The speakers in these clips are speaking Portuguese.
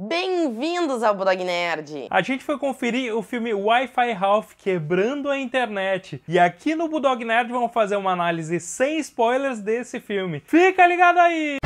Bem-vindos ao Blog Nerd! A gente foi conferir o filme Wi-Fi Ralph quebrando a internet. E aqui no Bulldog Nerd vamos fazer uma análise sem spoilers desse filme. Fica ligado aí!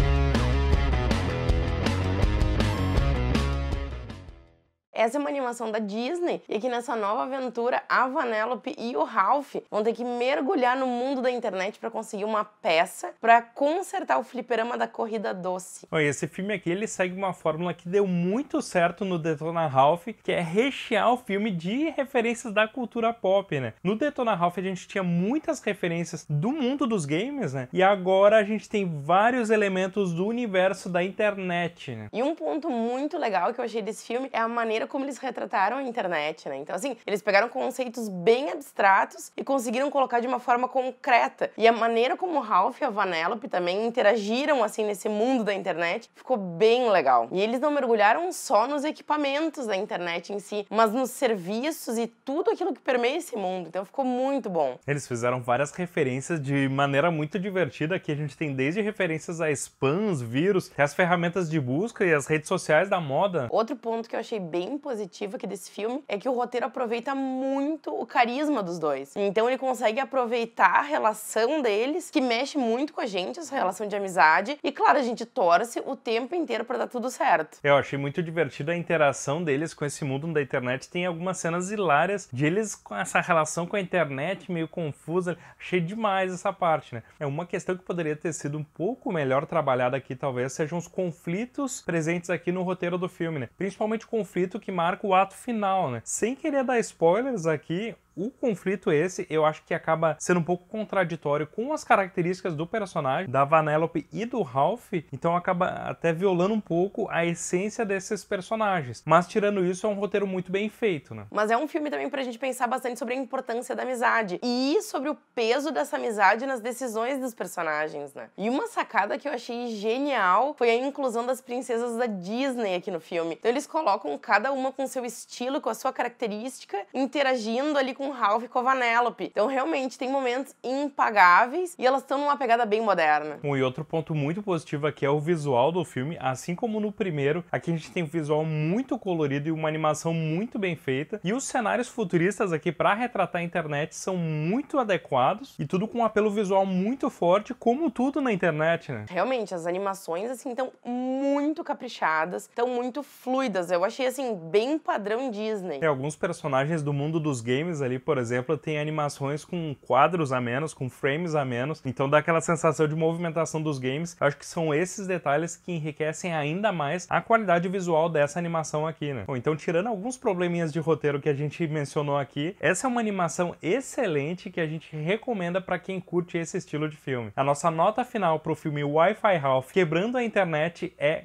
Essa é uma animação da Disney e aqui nessa nova aventura, a Vanellope e o Ralph vão ter que mergulhar no mundo da internet para conseguir uma peça para consertar o fliperama da Corrida Doce. Esse filme aqui ele segue uma fórmula que deu muito certo no Detona Ralph, que é rechear o filme de referências da cultura pop, né? No Detona Ralph a gente tinha muitas referências do mundo dos games, né? E agora a gente tem vários elementos do universo da internet. Né? E um ponto muito legal que eu achei desse filme é a maneira como eles retrataram a internet, né? Então, assim, eles pegaram conceitos bem abstratos e conseguiram colocar de uma forma concreta. E a maneira como o Ralph e a Vanellope também interagiram, assim, nesse mundo da internet ficou bem legal. E eles não mergulharam só nos equipamentos da internet em si, mas nos serviços e tudo aquilo que permeia esse mundo. Então, ficou muito bom. Eles fizeram várias referências de maneira muito divertida. que a gente tem desde referências a spams, vírus, as ferramentas de busca e as redes sociais da moda. Outro ponto que eu achei bem positiva aqui desse filme é que o roteiro aproveita muito o carisma dos dois. Então ele consegue aproveitar a relação deles, que mexe muito com a gente, essa relação de amizade. E claro, a gente torce o tempo inteiro para dar tudo certo. Eu achei muito divertido a interação deles com esse mundo da internet. Tem algumas cenas hilárias de eles com essa relação com a internet meio confusa. Achei demais essa parte, né? É uma questão que poderia ter sido um pouco melhor trabalhada aqui, talvez, sejam os conflitos presentes aqui no roteiro do filme, né? Principalmente o conflito que marca o ato final, né? Sem querer dar spoilers aqui, o conflito esse, eu acho que acaba sendo um pouco contraditório com as características do personagem, da Vanellope e do Ralph, então acaba até violando um pouco a essência desses personagens. Mas tirando isso, é um roteiro muito bem feito, né? Mas é um filme também pra gente pensar bastante sobre a importância da amizade e sobre o peso dessa amizade nas decisões dos personagens, né? E uma sacada que eu achei genial foi a inclusão das princesas da Disney aqui no filme. Então eles colocam cada uma com seu estilo, com a sua característica, interagindo ali com com Ralph e com a Vanellope. Então, realmente, tem momentos impagáveis e elas estão numa pegada bem moderna. Um e outro ponto muito positivo aqui é o visual do filme. Assim como no primeiro, aqui a gente tem um visual muito colorido e uma animação muito bem feita. E os cenários futuristas aqui para retratar a internet são muito adequados e tudo com um apelo visual muito forte, como tudo na internet, né? Realmente, as animações, assim, estão muito caprichadas, estão muito fluidas. Eu achei, assim, bem padrão Disney. Tem alguns personagens do mundo dos games ali ali, por exemplo, tem animações com quadros a menos, com frames a menos, então dá aquela sensação de movimentação dos games. acho que são esses detalhes que enriquecem ainda mais a qualidade visual dessa animação aqui, né? Bom, então tirando alguns probleminhas de roteiro que a gente mencionou aqui, essa é uma animação excelente que a gente recomenda para quem curte esse estilo de filme. A nossa nota final para o filme Wi-Fi Ralph Quebrando a Internet é